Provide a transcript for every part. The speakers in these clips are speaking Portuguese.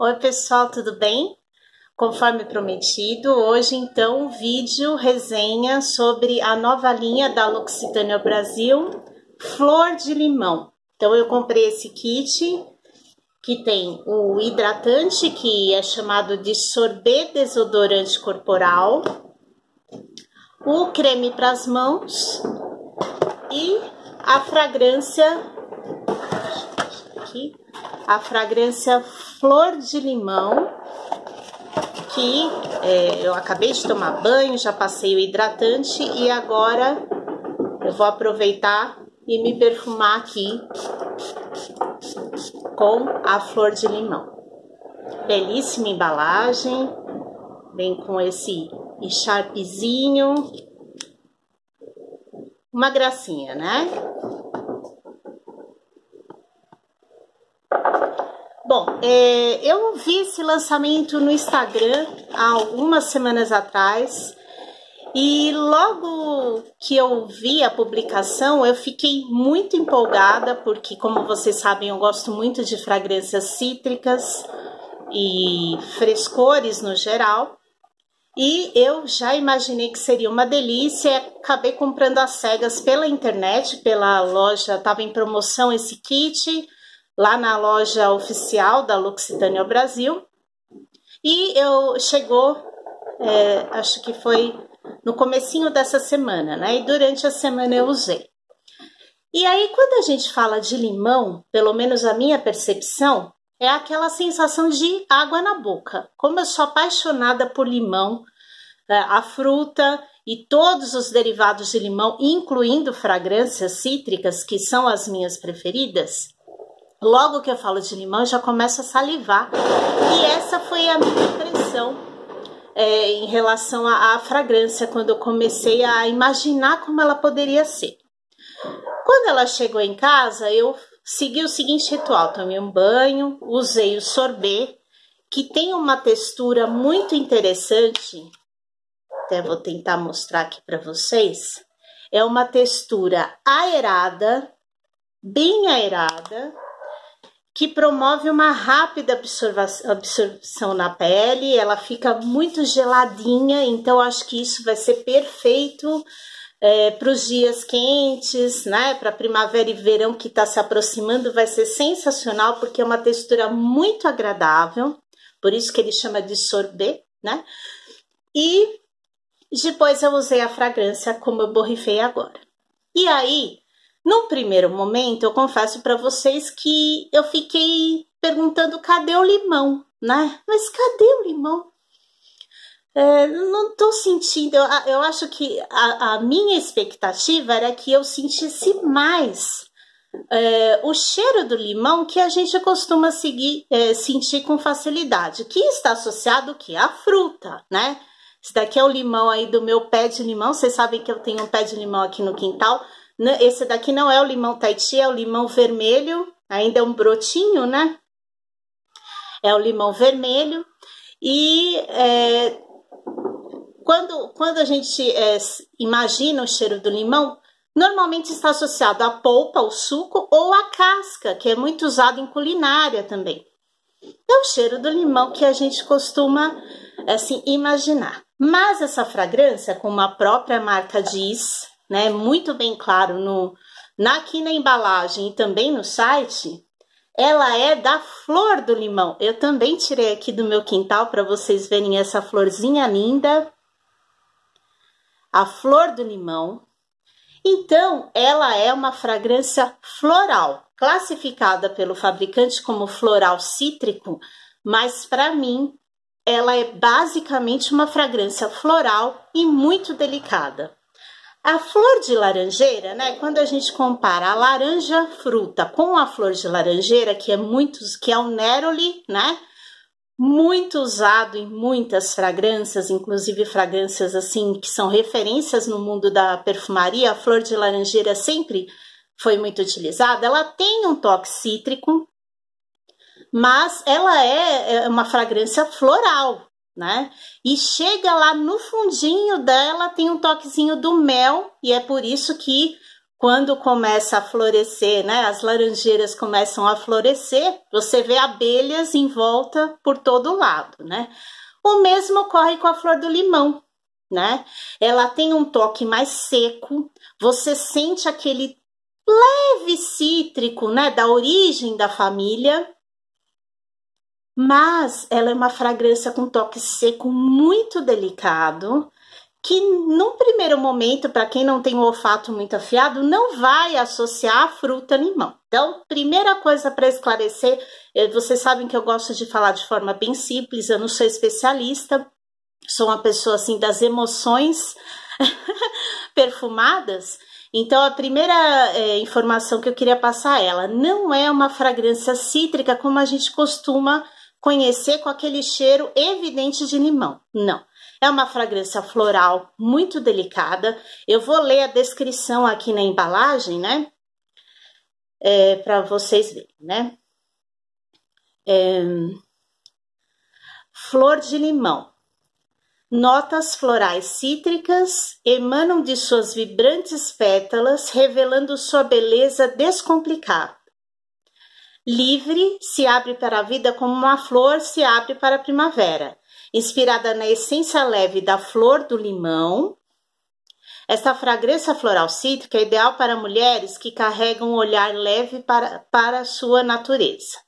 Oi, pessoal, tudo bem? Conforme prometido, hoje então um vídeo resenha sobre a nova linha da L'Occitane Brasil, Flor de Limão. Então eu comprei esse kit que tem o hidratante que é chamado de sorbet desodorante corporal, o creme para as mãos e a fragrância aqui a fragrância Flor de Limão, que é, eu acabei de tomar banho, já passei o hidratante e agora eu vou aproveitar e me perfumar aqui com a Flor de Limão. Belíssima embalagem, vem com esse echarpezinho, uma gracinha, né? Bom, é, eu vi esse lançamento no Instagram há algumas semanas atrás e logo que eu vi a publicação eu fiquei muito empolgada porque, como vocês sabem, eu gosto muito de fragrâncias cítricas e frescores no geral. E eu já imaginei que seria uma delícia, acabei comprando as cegas pela internet, pela loja, estava em promoção esse kit lá na loja oficial da Luxitânia Brasil. E eu chegou, é, acho que foi no comecinho dessa semana, né? E durante a semana eu usei. E aí, quando a gente fala de limão, pelo menos a minha percepção, é aquela sensação de água na boca. Como eu sou apaixonada por limão, é, a fruta e todos os derivados de limão, incluindo fragrâncias cítricas, que são as minhas preferidas, Logo que eu falo de limão, já começo a salivar. E essa foi a minha impressão é, em relação à fragrância, quando eu comecei a imaginar como ela poderia ser. Quando ela chegou em casa, eu segui o seguinte ritual: tomei um banho, usei o sorbet, que tem uma textura muito interessante. Até vou tentar mostrar aqui para vocês. É uma textura aerada, bem aerada, que promove uma rápida absorção na pele, ela fica muito geladinha, então acho que isso vai ser perfeito é, para os dias quentes, né? Para primavera e verão que está se aproximando, vai ser sensacional porque é uma textura muito agradável, por isso que ele chama de sorbet, né? E depois eu usei a fragrância como eu borrifei agora. E aí, num primeiro momento, eu confesso para vocês que eu fiquei perguntando cadê o limão, né? Mas cadê o limão? É, não estou sentindo. Eu, eu, acho que a, a, minha expectativa era que eu sentisse mais é, o cheiro do limão que a gente costuma seguir, é, sentir com facilidade, que está associado que à fruta, né? Esse daqui é o limão aí do meu pé de limão. Vocês sabem que eu tenho um pé de limão aqui no quintal. Esse daqui não é o limão taiti, é o limão vermelho, ainda é um brotinho, né? É o limão vermelho. E é, quando, quando a gente é, imagina o cheiro do limão, normalmente está associado à polpa, ao suco ou à casca, que é muito usado em culinária também. É o cheiro do limão que a gente costuma assim imaginar. Mas essa fragrância, como a própria marca diz, né, muito bem claro no, na, aqui na embalagem e também no site, ela é da flor do limão. Eu também tirei aqui do meu quintal para vocês verem essa florzinha linda. A flor do limão. Então, ela é uma fragrância floral, classificada pelo fabricante como floral cítrico, mas para mim ela é basicamente uma fragrância floral e muito delicada. A flor de laranjeira, né? Quando a gente compara a laranja fruta com a flor de laranjeira, que é muitos, que é o neroli, né? Muito usado em muitas fragrâncias, inclusive fragrâncias assim que são referências no mundo da perfumaria. A flor de laranjeira sempre foi muito utilizada. Ela tem um toque cítrico, mas ela é, é uma fragrância floral, né? E chega lá no fundinho dela, tem um toquezinho do mel, e é por isso que quando começa a florescer, né? As laranjeiras começam a florescer, você vê abelhas em volta por todo lado, né? O mesmo ocorre com a flor do limão, né? Ela tem um toque mais seco, você sente aquele leve cítrico, né, da origem da família, mas ela é uma fragrância com toque seco muito delicado, que num primeiro momento, para quem não tem o um olfato muito afiado, não vai associar a fruta limão. Então, primeira coisa para esclarecer, eh, vocês sabem que eu gosto de falar de forma bem simples, eu não sou especialista, sou uma pessoa assim das emoções perfumadas. Então, a primeira é, informação que eu queria passar a ela não é uma fragrância cítrica como a gente costuma conhecer com aquele cheiro evidente de limão. Não. É uma fragrância floral muito delicada. Eu vou ler a descrição aqui na embalagem, né? É, Para vocês verem, né? É... Flor de limão. Notas florais cítricas emanam de suas vibrantes pétalas, revelando sua beleza descomplicada livre, se abre para a vida como uma flor se abre para a primavera. Inspirada na essência leve da flor do limão, essa fragrância floral cítrica é ideal para mulheres que carregam um olhar leve para, para a sua natureza.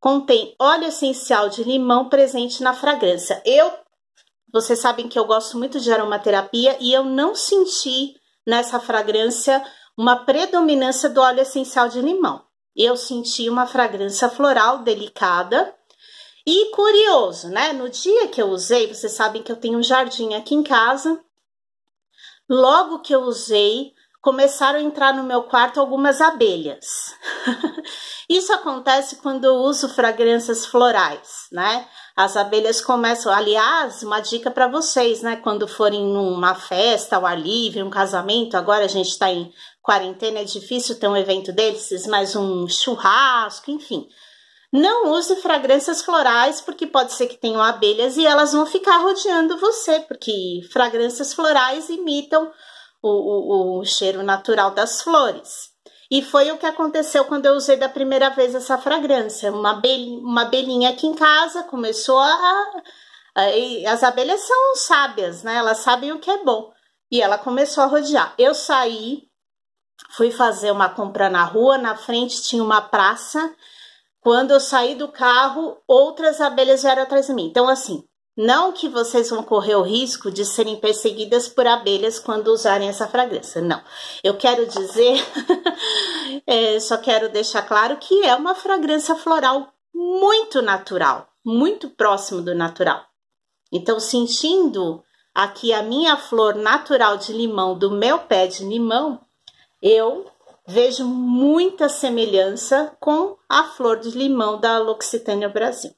Contém óleo essencial de limão presente na fragrância. Eu, vocês sabem que eu gosto muito de aromaterapia e eu não senti nessa fragrância uma predominância do óleo essencial de limão eu senti uma fragrância floral delicada. E curioso, né? No dia que eu usei, vocês sabem que eu tenho um jardim aqui em casa. Logo que eu usei, começaram a entrar no meu quarto algumas abelhas. Isso acontece quando eu uso fragrâncias florais, né? As abelhas começam, aliás, uma dica para vocês, né? Quando forem numa festa, ao ar livre, um casamento, agora a gente está em quarentena, é difícil ter um evento desses, mas um churrasco, enfim. Não use fragrâncias florais, porque pode ser que tenham abelhas e elas vão ficar rodeando você, porque fragrâncias florais imitam o, o, o cheiro natural das flores. E foi o que aconteceu quando eu usei da primeira vez essa fragrância. Uma, uma abelhinha aqui em casa começou a. As abelhas são sábias, né? Elas sabem o que é bom. E ela começou a rodear. Eu saí, fui fazer uma compra na rua, na frente tinha uma praça. Quando eu saí do carro, outras abelhas vieram atrás de mim. Então, assim, não que vocês vão correr o risco de serem perseguidas por abelhas quando usarem essa fragrância, não. Eu quero dizer, é, só quero deixar claro que é uma fragrância floral muito natural, muito próximo do natural. Então, sentindo aqui a minha flor natural de limão, do meu pé de limão, eu vejo muita semelhança com a flor de limão da L'Occitane Brasil.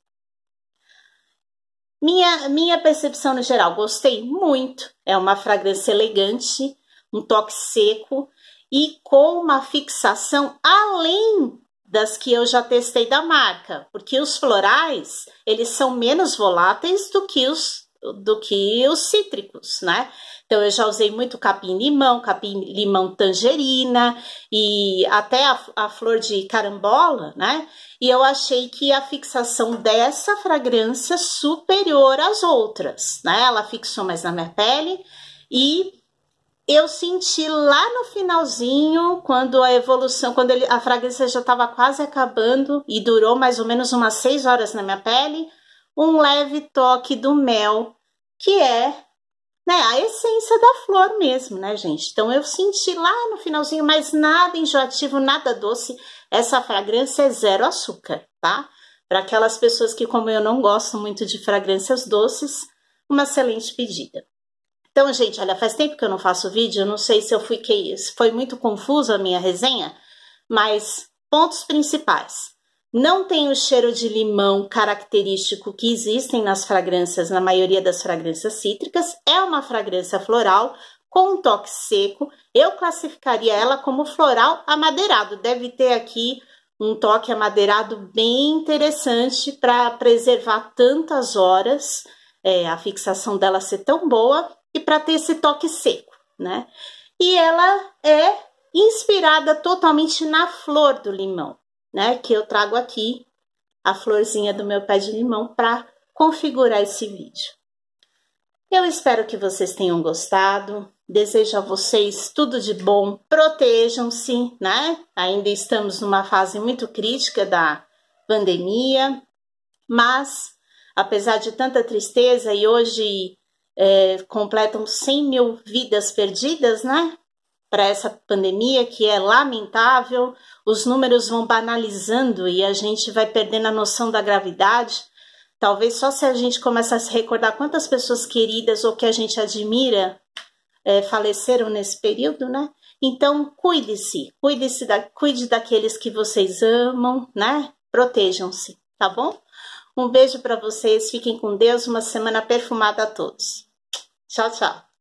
Minha, minha percepção no geral, gostei muito. É uma fragrância elegante, um toque seco e com uma fixação além das que eu já testei da marca, porque os florais, eles são menos voláteis do que os do que os cítricos, né? Então eu já usei muito capim-limão, capim-limão tangerina e até a, a, flor de carambola, né? E eu achei que a fixação dessa fragrância superior às outras, né? Ela fixou mais na minha pele e eu senti lá no finalzinho, quando a evolução, quando ele, a fragrância já estava quase acabando e durou mais ou menos umas seis horas na minha pele, um leve toque do mel, que é né, a essência da flor mesmo, né, gente? Então eu senti lá no finalzinho, mas nada enjoativo, nada doce. Essa fragrância é zero açúcar, tá? Para aquelas pessoas que, como eu, não gostam muito de fragrâncias doces, uma excelente pedida. Então, gente, olha, faz tempo que eu não faço vídeo, eu não sei se eu fui que foi muito confuso a minha resenha, mas pontos principais não tem o cheiro de limão característico que existem nas fragrâncias, na maioria das fragrâncias cítricas, é uma fragrância floral com um toque seco. Eu classificaria ela como floral amadeirado, deve ter aqui um toque amadeirado bem interessante para preservar tantas horas, é, a fixação dela ser tão boa e para ter esse toque seco, né? E ela é inspirada totalmente na flor do limão né? Que eu trago aqui a florzinha do meu pé de limão para configurar esse vídeo. Eu espero que vocês tenham gostado. Desejo a vocês tudo de bom. Protejam-se, né? Ainda estamos numa fase muito crítica da pandemia, mas apesar de tanta tristeza e hoje é, completam 100 mil vidas perdidas, né? para essa pandemia que é lamentável, os números vão banalizando e a gente vai perdendo a noção da gravidade. Talvez só se a gente começar a se recordar quantas pessoas queridas ou que a gente admira é, faleceram nesse período, né? Então, cuide-se, cuide-se da, cuide daqueles que vocês amam, né? Protejam-se, tá bom? Um beijo para vocês, fiquem com Deus, uma semana perfumada a todos. Tchau, tchau.